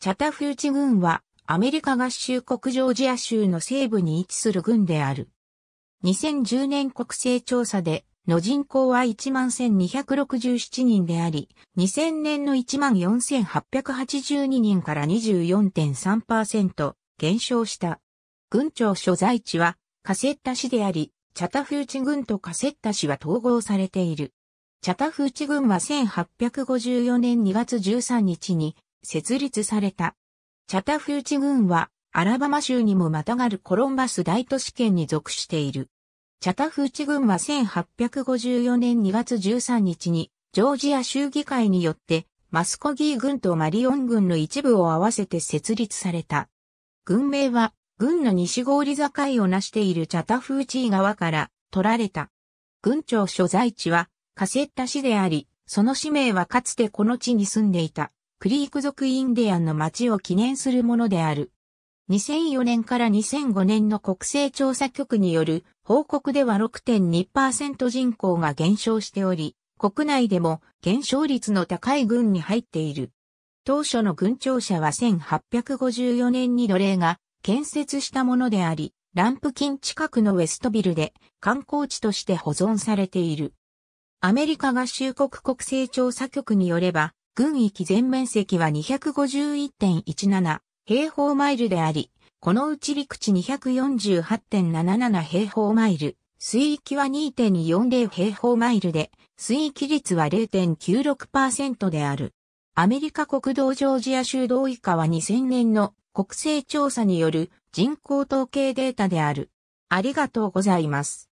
チャタフーチ軍はアメリカ合衆国ジョージア州の西部に位置する軍である。2010年国勢調査での人口は11,267人であり、2000年の14,882人から24.3%減少した。軍庁所在地はカセッタ市であり、チャタフーチ軍とカセッタ市は統合されている。チャタフーチ軍は1854年2月13日に設立された。チャタフーチ郡は、アラバマ州にもまたがるコロンバス大都市圏に属している。チャタフーチ郡は1854年2月13日に、ジョージア州議会によって、マスコギー郡とマリオン郡の一部を合わせて設立された。郡名は、郡の西郡境を成しているチャタフーチー川から取られた。郡庁所在地はカセッタ市であり、その氏名はかつてこの地に住んでいたクリーク族インディアンの町を記念するものである。2004年から2005年の国勢調査局による報告では6.2%人口が減少しており、国内でも減少率の高い軍に入っている。当初の軍庁舎は1854年に奴隷が建設したものであり、ランプキン近くのウェストビルで観光地として保存されている。アメリカ合衆国国勢調査局によれば、軍域全面積は251.17平方マイルであり、このうち陸地248.77平方マイル、水域は2.40平方マイルで、水域率は0.96%である。アメリカ国道ジョージア州道以下は2000年の国勢調査による人口統計データである。ありがとうございます。